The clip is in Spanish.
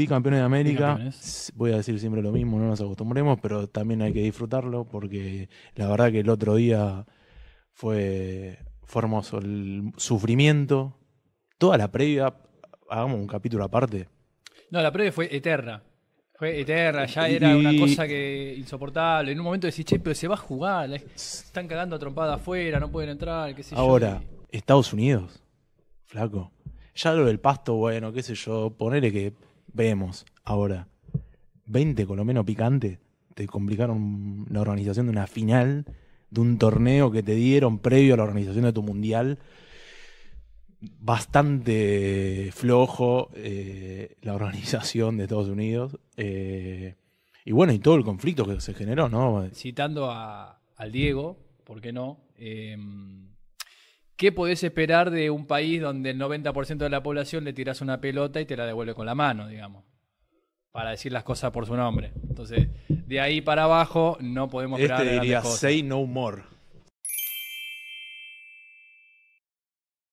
Bicampeones de América, voy a decir siempre lo mismo, no nos acostumbremos, pero también hay que disfrutarlo porque la verdad que el otro día fue, hermoso. El sufrimiento, toda la previa, hagamos un capítulo aparte. No, la previa fue eterna. Fue eterna, ya era una cosa que insoportable. En un momento decís, che, pero se va a jugar, están cagando a trompada afuera, no pueden entrar, qué Ahora, Estados Unidos, flaco. Ya lo del pasto, bueno, qué sé yo, ponerle que vemos ahora 20 con lo menos picante te complicaron la organización de una final, de un torneo que te dieron previo a la organización de tu mundial. Bastante flojo eh, la organización de Estados Unidos. Eh, y bueno, y todo el conflicto que se generó, ¿no? Citando a, al Diego, ¿por qué no? Em, ¿Qué podés esperar de un país donde el 90% de la población le tiras una pelota y te la devuelve con la mano, digamos? Para decir las cosas por su nombre. Entonces, de ahí para abajo no podemos esperar este diría, no more.